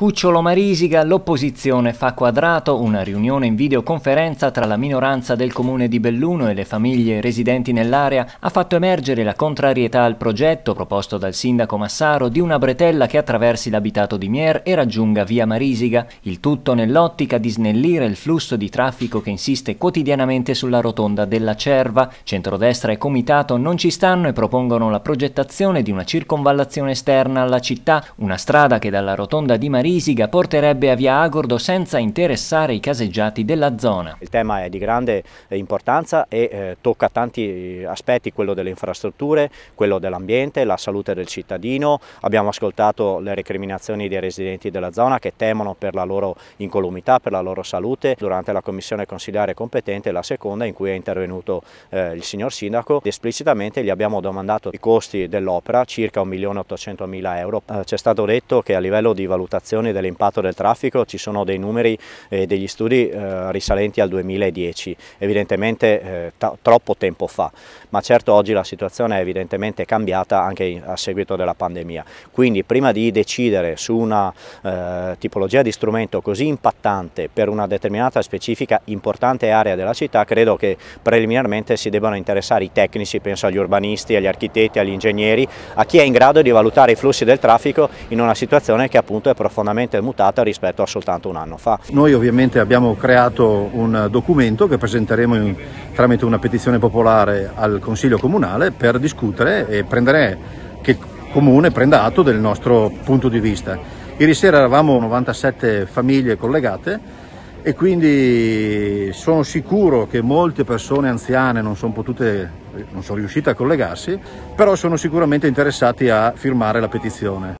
Cucciolo Marisiga, l'opposizione fa quadrato, una riunione in videoconferenza tra la minoranza del comune di Belluno e le famiglie residenti nell'area ha fatto emergere la contrarietà al progetto proposto dal sindaco Massaro di una bretella che attraversi l'abitato di Mier e raggiunga via Marisiga, il tutto nell'ottica di snellire il flusso di traffico che insiste quotidianamente sulla rotonda della Cerva. Centrodestra e Comitato non ci stanno e propongono la progettazione di una circonvallazione esterna alla città, una strada che dalla rotonda di Marisiga Risiga porterebbe a Via Agordo senza interessare i caseggiati della zona. Il tema è di grande eh, importanza e eh, tocca tanti aspetti, quello delle infrastrutture, quello dell'ambiente, la salute del cittadino. Abbiamo ascoltato le recriminazioni dei residenti della zona che temono per la loro incolumità, per la loro salute. Durante la commissione consigliare competente, la seconda in cui è intervenuto eh, il signor Sindaco, esplicitamente gli abbiamo domandato i costi dell'opera, circa 1.800.000 euro. Eh, Ci è stato detto che a livello di valutazione riduzione dell'impatto del traffico ci sono dei numeri e eh, degli studi eh, risalenti al 2010, evidentemente eh, troppo tempo fa, ma certo oggi la situazione è evidentemente cambiata anche a seguito della pandemia. Quindi prima di decidere su una tipologia di strumento così impattante per una determinata specifica importante area della città, credo che preliminarmente si debbano interessare i tecnici, penso agli urbanisti, agli architetti, agli ingegneri, a chi è in grado di valutare i flussi del traffico in una situazione che appunto è profondamente profondamente mutata rispetto a soltanto un anno fa. Noi ovviamente abbiamo creato un documento che presenteremo in, tramite una petizione popolare al Consiglio Comunale per discutere e prendere che Comune prenda atto del nostro punto di vista. Ieri sera eravamo 97 famiglie collegate e quindi sono sicuro che molte persone anziane non sono, potute, non sono riuscite a collegarsi, però sono sicuramente interessati a firmare la petizione.